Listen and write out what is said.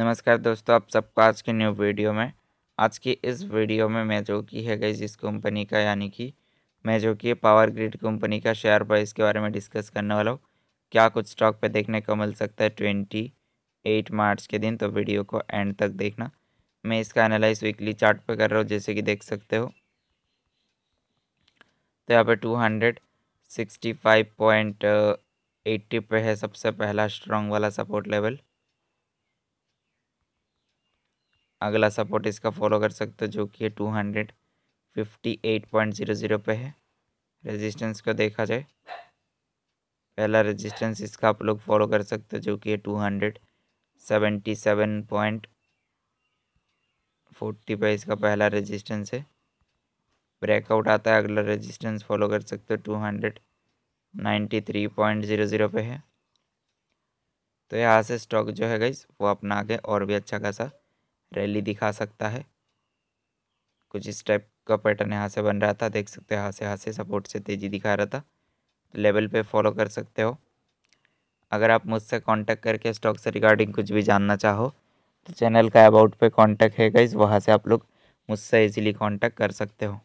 नमस्कार दोस्तों आप सबको आज के न्यू वीडियो में आज की इस वीडियो में मैं जो की है गई जिस कंपनी का यानी कि मैं जो कि पावर ग्रिड कंपनी का शेयर प्राइस के बारे में डिस्कस करने वाला हूँ क्या कुछ स्टॉक पे देखने को मिल सकता है ट्वेंटी एट मार्च के दिन तो वीडियो को एंड तक देखना मैं इसका एनालाइज वीकली चार्ट पे कर रहा हूँ जैसे कि देख सकते हो तो यहाँ पर two hundred sixty five point eighty पे है सबसे पहला स्ट्रॉन्ग वाला सपोर्ट लेवल अगला सपोर्ट इसका फॉलो कर सकते हो जो कि है two hundred fifty eight point zero zero पर है रेजिस्टेंस को देखा जाए पहला रेजिस्टेंस इसका आप लोग फॉलो कर सकते हो जो कि है two hundred seventy seven point forty पर इसका पहला रेजिस्टेंस है ब्रेकआउट आता है अगला रेजिस्टेंस फॉलो कर सकते हो two hundred ninety three point zero zero पर है तो यहाँ से स्टॉक जो है गई वो अपना आगे और भी अच्छा खासा रैली दिखा सकता है कुछ इस टाइप का पैटर्न यहाँ से बन रहा था देख सकते हो यहाँ से यहाँ से सपोर्ट से तेज़ी दिखा रहा था लेवल पे फॉलो कर सकते हो अगर आप मुझसे कांटेक्ट करके स्टॉक से रिगार्डिंग कुछ भी जानना चाहो तो चैनल का अबाउट पे कांटेक्ट है गाइज वहाँ से आप लोग मुझसे इजीली कांटेक्ट कर सकते हो